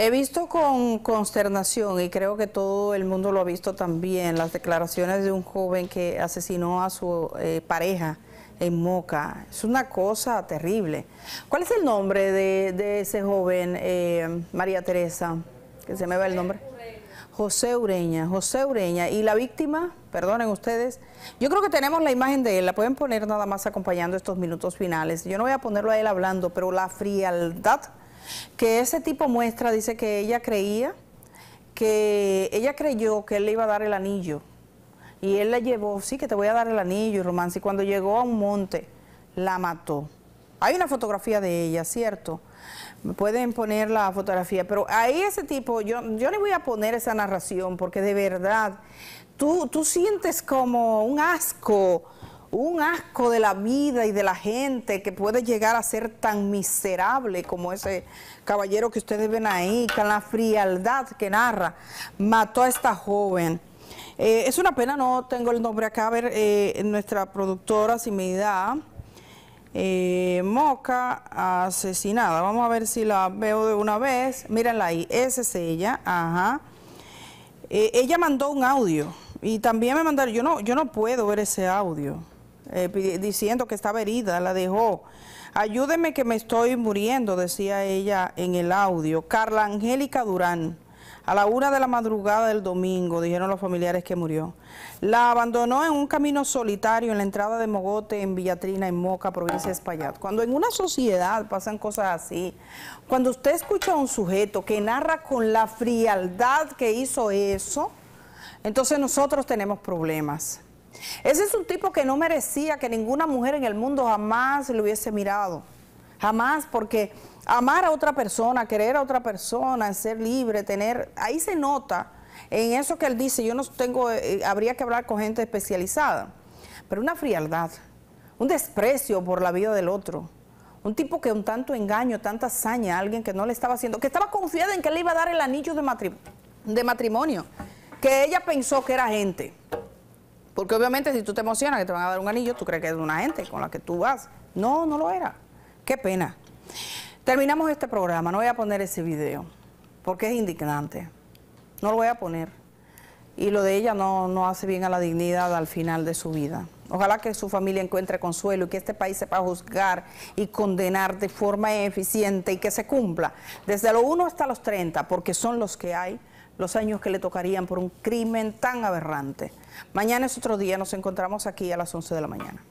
He visto con consternación, y creo que todo el mundo lo ha visto también, las declaraciones de un joven que asesinó a su eh, pareja en Moca. Es una cosa terrible. ¿Cuál es el nombre de, ese joven, eh, María Teresa? Que se me va el nombre. José Ureña, José Ureña. Y la víctima, perdonen ustedes, yo creo que tenemos la imagen de él, la pueden poner nada más acompañando estos minutos finales. Yo no voy a ponerlo a él hablando, pero la frialdad que ese tipo muestra, dice que ella creía, que ella creyó que él le iba a dar el anillo. Y él la llevó, sí, que te voy a dar el anillo, Romance. Y cuando llegó a un monte, la mató. Hay una fotografía de ella, ¿cierto? Me pueden poner la fotografía, pero ahí ese tipo, yo, yo le voy a poner esa narración, porque de verdad, tú, tú sientes como un asco, un asco de la vida y de la gente que puede llegar a ser tan miserable como ese caballero que ustedes ven ahí, con la frialdad que narra, mató a esta joven. Eh, es una pena, no tengo el nombre acá, a ver, eh, nuestra productora, si me da, eh, Moca asesinada. Vamos a ver si la veo de una vez. Mírenla ahí, esa es ella, ajá. ella mandó un audio y también me mandaron, yo no, yo no puedo ver ese audio. Eh, diciendo que estaba herida, la dejó. Ayúdeme que me estoy muriendo, decía ella en el audio. Carla Angélica Durán, a la una de la madrugada del domingo, dijeron los familiares que murió. La abandonó en un camino solitario en la entrada de Mogote, en Villatrina, en Moca, provincia de Espaillat. Cuando en una sociedad pasan cosas así, cuando usted escucha a un sujeto que narra con la frialdad que hizo eso, entonces nosotros tenemos problemas. Ese es un tipo que no merecía que ninguna mujer en el mundo jamás le hubiese mirado. Jamás, porque amar a otra persona, querer a otra persona, ser libre, tener... Ahí se nota en eso que él dice, yo no tengo, eh, habría que hablar con gente especializada, pero una frialdad, un desprecio por la vida del otro, un tipo que un tanto engaño, tanta hazaña, alguien que no le estaba haciendo, que estaba confiada en que le iba a dar el anillo de, de matrimonio, que ella pensó que era gente. Porque obviamente si tú te emocionas que te van a dar un anillo, tú crees que es una gente con la que tú vas. No, no lo era. Qué pena. Terminamos este programa, no voy a poner ese video, porque es indignante. No lo voy a poner. Y lo de ella no, no hace bien a la dignidad al final de su vida. Ojalá que su familia encuentre consuelo y que este país sepa juzgar y condenar de forma eficiente y que se cumpla desde los 1 hasta los 30, porque son los que hay los años que le tocarían por un crimen tan aberrante. Mañana es otro día, nos encontramos aquí a las 11 de la mañana.